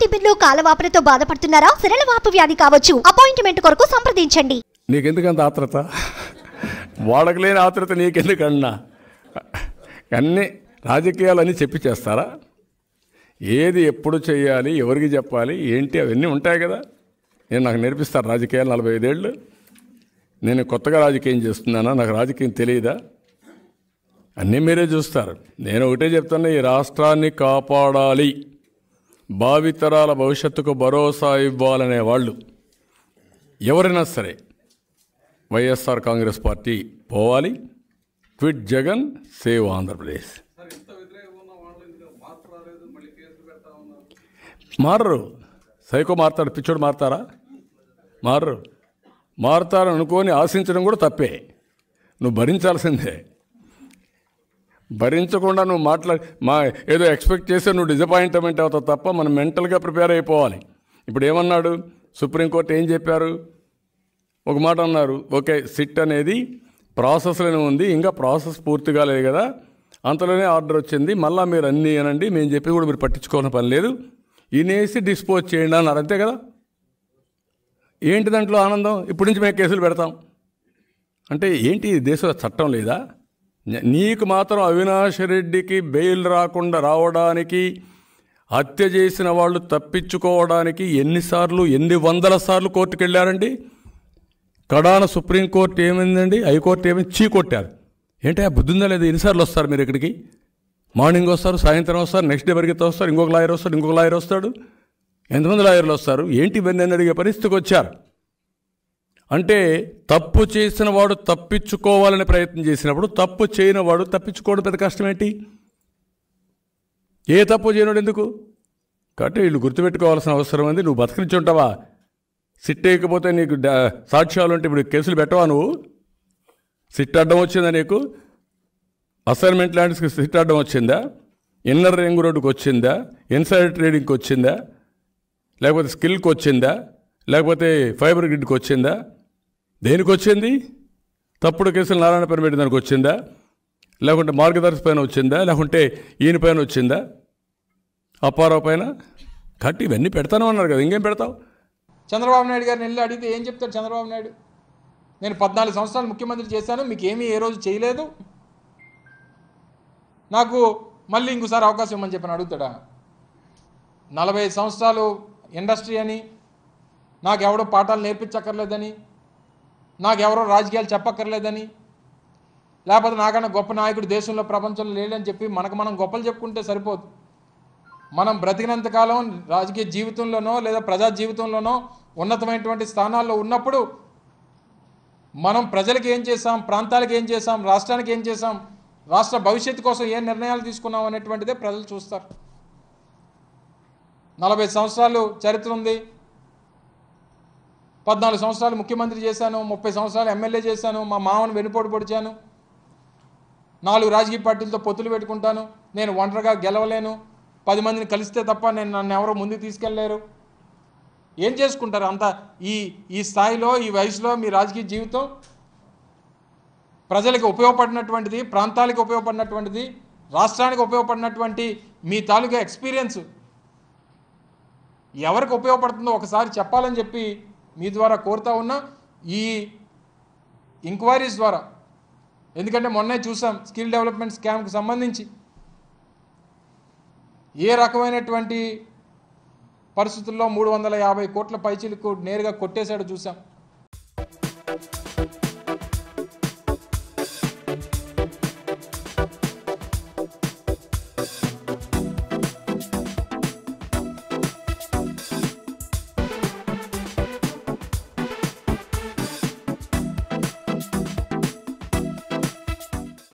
టిఫిన్లు కాలవాపులతో బాధపడుతున్నారా సిరల వాపు వ్యాధి కావచ్చు అపాయింట్మెంట్ కొరకు సంప్రదించండి నీకెందుకంత ఆత్రత వాడకలేని ఆత్రత నీకెందుకన్నా అన్నీ రాజకీయాలన్నీ చెప్పి చేస్తారా ఏది ఎప్పుడు చేయాలి ఎవరికి చెప్పాలి ఏంటి అవన్నీ ఉంటాయి కదా నేను నాకు నేర్పిస్తారు రాజకీయాలు నలభై ఐదేళ్ళు నేను కొత్తగా రాజకీయం చేస్తున్నానా నాకు రాజకీయం తెలియదా అన్నీ మీరే చూస్తారు నేను ఒకటే చెప్తున్నా ఈ రాష్ట్రాన్ని కాపాడాలి భావితరాల భవిష్యత్తుకు భరోసా ఇవ్వాలనే వాళ్ళు ఎవరైనా సరే వైఎస్ఆర్ కాంగ్రెస్ పార్టీ పోవాలి క్విట్ జగన్ సేవ్ ఆంధ్రప్రదేశ్ మారరు సైకో మారుతాడు పిచ్చోడు మారుతారా మారరు మారతారనుకోని ఆశించడం కూడా తప్పే నువ్వు భరించాల్సిందే భరించకుండా నువ్వు మాట్లాడి మా ఏదో ఎక్స్పెక్ట్ చేస్తే నువ్వు డిజపాయింట్మెంట్ అవుతావు తప్ప మనం మెంటల్గా ప్రిపేర్ అయిపోవాలి ఇప్పుడు ఏమన్నాడు సుప్రీంకోర్టు ఏం చెప్పారు ఒక మాట అన్నారు ఓకే సిట్ అనేది ప్రాసెస్లోనే ఉంది ఇంకా ప్రాసెస్ పూర్తి కాలేదు కదా అంతలోనే ఆర్డర్ వచ్చింది మళ్ళీ మీరు అన్నీ అనండి మేము చెప్పి కూడా మీరు పట్టించుకోవాల్సిన పని లేదు ఇనేసి డిస్పోజ్ చేయండి అన్నారు అంతే కదా ఏంటి దాంట్లో ఆనందం ఇప్పటి నుంచి మేము కేసులు పెడతాం అంటే ఏంటి దేశ చట్టం లేదా నీకు మాత్రం అవినాష్ రెడ్డికి బెయిల్ రాకుండా రావడానికి హత్య చేసిన వాళ్ళు తప్పించుకోవడానికి ఎన్నిసార్లు ఎన్ని వందల సార్లు కోర్టుకు వెళ్ళారండి కడాన సుప్రీంకోర్టు ఏమైందండి హైకోర్టు ఏమైంది చీ కొట్టారు ఏంటి ఆ బుద్ధి ఉందా లేదా ఎన్నిసార్లు వస్తారు మీరు ఇక్కడికి మార్నింగ్ వస్తారు సాయంత్రం వస్తారు నెక్స్ట్ డే పరిగెత్తి వస్తారు ఇంకొక లాయర్ వస్తాడు ఇంకొక లాయర్ వస్తాడు ఎంతమంది లాయర్లు వస్తారు ఏంటి ఇవన్నీ అడిగే పరిస్థితికి వచ్చారు అంటే తప్పు చేసిన వాడు తప్పించుకోవాలని ప్రయత్నం చేసినప్పుడు తప్పు చేయని వాడు తప్పించుకోవడం పెద్ద కష్టమేంటి ఏ తప్పు చేయనోడు ఎందుకు కాబట్టి వీళ్ళు గుర్తుపెట్టుకోవాల్సిన అవసరం ఉంది నువ్వు బతికించి ఉంటావా సిట్ వేయకపోతే నీకు సాక్ష్యాలు ఉంటే ఇప్పుడు కేసులు పెట్టవా నువ్వు సిట్ అడ్డం వచ్చిందా నీకు అసైన్మెంట్ ల్యాండ్స్కి సిట్ అడ్డం వచ్చిందా ఇన్నర్ రింగ్ రోడ్డుకి వచ్చిందా ఇన్సైడ్ ట్రేడింగ్కి వచ్చిందా లేకపోతే స్కిల్కి వచ్చిందా లేకపోతే ఫైబర్ గ్రిడ్కి వచ్చిందా దేనికి వచ్చింది తప్పుడు కేసులు నారాయణపైన పెట్టిన దానికి వచ్చిందా లేకుంటే మార్గదర్శి పైన వచ్చిందా లేకుంటే ఈయన పైన వచ్చిందా అప్పారావు పైన కట్టి ఇవన్నీ పెడతాను అన్నారు కదా ఇంకేం పెడతావు చంద్రబాబు నాయుడు గారిని వెళ్ళి అడిగితే ఏం చెప్తాడు చంద్రబాబు నాయుడు నేను పద్నాలుగు సంవత్సరాలు ముఖ్యమంత్రి చేశాను మీకు ఏమీ ఏ రోజు చేయలేదు నాకు మళ్ళీ ఇంకోసారి అవకాశం ఇవ్వమని చెప్పి అడుగుతాడా నలభై సంవత్సరాలు ఇండస్ట్రీ అని నాకు ఎవడో పాఠాలు నేర్పించక్కర్లేదని నాకెవరో రాజకీయాలు చెప్పక్కర్లేదని లేకపోతే నాకన్నా గొప్ప నాయకుడు దేశంలో ప్రపంచంలో లేడని చెప్పి మనకు మనం గొప్పలు చెప్పుకుంటే సరిపోదు మనం బ్రతికినంతకాలం రాజకీయ జీవితంలోనో లేదా ప్రజా జీవితంలోనో ఉన్నతమైనటువంటి స్థానాల్లో ఉన్నప్పుడు మనం ప్రజలకు ఏం చేసాం ప్రాంతాలకు ఏం చేసాం రాష్ట్రానికి ఏం చేసాం రాష్ట్ర భవిష్యత్తు కోసం ఏ నిర్ణయాలు తీసుకున్నాం అనేటువంటిదే ప్రజలు చూస్తారు నలభై సంవత్సరాలు చరిత్ర ఉంది పద్నాలుగు సంవత్సరాలు ముఖ్యమంత్రి చేశాను ముప్పై సంవత్సరాలు ఎమ్మెల్యే చేశాను మా మామను వెనుపోటు పొడిచాను నాలుగు రాజకీయ పార్టీలతో పొత్తులు పెట్టుకుంటాను నేను ఒంటరిగా గెలవలేను పది మందిని కలిస్తే తప్ప నేను నన్ను ఎవరో ముందుకు తీసుకెళ్ళలేరు ఏం చేసుకుంటారు అంత ఈ ఈ స్థాయిలో ఈ వయసులో మీ రాజకీయ జీవితం ప్రజలకు ఉపయోగపడినటువంటిది ప్రాంతాలకు ఉపయోగపడినటువంటిది రాష్ట్రానికి ఉపయోగపడినటువంటి మీ తాలూకా ఎక్స్పీరియన్స్ ఎవరికి ఉపయోగపడుతుందో ఒకసారి చెప్పాలని చెప్పి మీ ద్వారా కోరుతా ఉన్నా ఈ ఎంక్వైరీస్ ద్వారా ఎందుకంటే మొన్నే చూసాం స్కిల్ డెవలప్మెంట్ స్కామ్కి సంబంధించి ఏ రకమైనటువంటి పరిస్థితుల్లో మూడు వందల యాభై కోట్ల పైచీలకు నేరుగా కొట్టేశాడు చూసాం